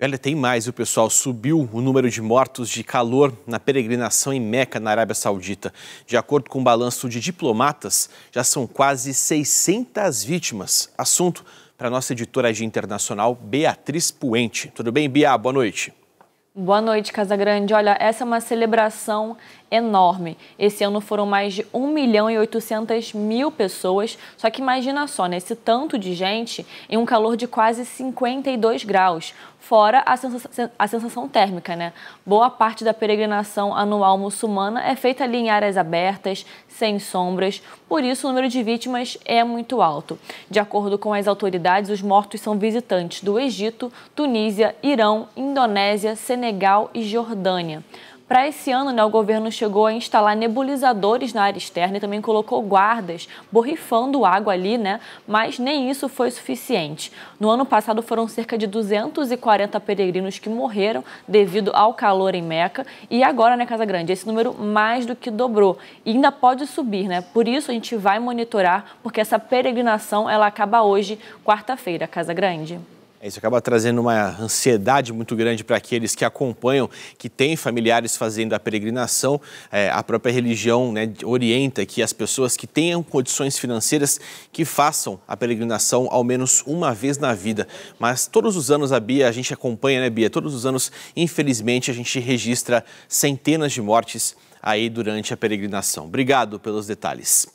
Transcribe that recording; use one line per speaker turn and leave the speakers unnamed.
Olha, tem mais, o pessoal subiu o número de mortos de calor na peregrinação em Meca, na Arábia Saudita. De acordo com o um balanço de diplomatas, já são quase 600 vítimas. Assunto para nossa editora de internacional, Beatriz Puente. Tudo bem, Bia? Boa noite.
Boa noite, Casa Grande. Olha, essa é uma celebração enorme. Esse ano foram mais de 1 milhão e 800 mil pessoas. Só que imagina só, né? Esse tanto de gente em um calor de quase 52 graus. Fora a sensação, a sensação térmica, né? Boa parte da peregrinação anual muçulmana é feita ali em áreas abertas, sem sombras. Por isso, o número de vítimas é muito alto. De acordo com as autoridades, os mortos são visitantes do Egito, Tunísia, Irã, Indonésia, Senegal Senegal e Jordânia. Para esse ano, né, o governo chegou a instalar nebulizadores na área externa e também colocou guardas borrifando água ali, né? Mas nem isso foi suficiente. No ano passado foram cerca de 240 peregrinos que morreram devido ao calor em Meca e agora, né, Casa Grande, esse número mais do que dobrou e ainda pode subir, né? Por isso a gente vai monitorar, porque essa peregrinação ela acaba hoje, quarta-feira, Casa Grande.
Isso acaba trazendo uma ansiedade muito grande para aqueles que acompanham, que têm familiares fazendo a peregrinação. É, a própria religião né, orienta que as pessoas que tenham condições financeiras que façam a peregrinação ao menos uma vez na vida. Mas todos os anos a Bia, a gente acompanha, né, Bia? Todos os anos, infelizmente, a gente registra centenas de mortes aí durante a peregrinação. Obrigado pelos detalhes.